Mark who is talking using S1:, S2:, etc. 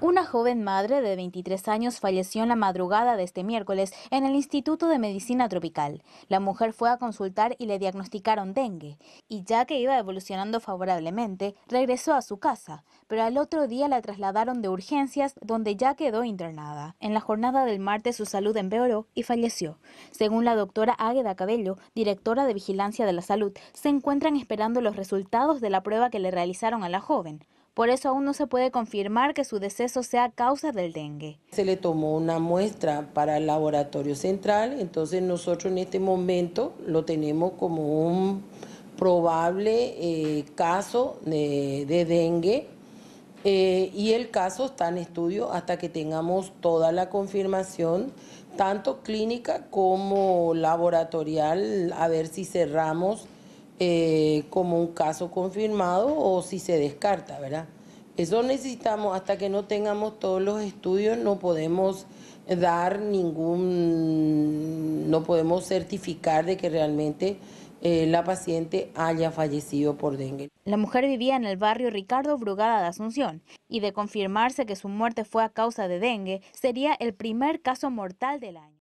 S1: Una joven madre de 23 años falleció en la madrugada de este miércoles en el Instituto de Medicina Tropical. La mujer fue a consultar y le diagnosticaron dengue, y ya que iba evolucionando favorablemente, regresó a su casa, pero al otro día la trasladaron de urgencias donde ya quedó internada. En la jornada del martes su salud empeoró y falleció. Según la doctora Águeda Cabello, directora de Vigilancia de la Salud, se encuentran esperando los resultados de la prueba que le realizaron a la joven. Por eso aún no se puede confirmar que su deceso sea causa del dengue.
S2: Se le tomó una muestra para el laboratorio central, entonces nosotros en este momento lo tenemos como un probable eh, caso de, dengue. Eh, y el caso está en estudio hasta que tengamos toda la confirmación, tanto clínica como laboratorial, a ver si cerramos eh, como un caso confirmado o si se descarta, ¿verdad? Eso necesitamos, hasta que no tengamos todos los estudios, no podemos dar ningún, no podemos certificar de que realmente eh, la paciente haya fallecido por dengue.
S1: La mujer vivía en el barrio Ricardo Brugada de Asunción y de confirmarse que su muerte fue a causa de dengue, sería el primer caso mortal del año.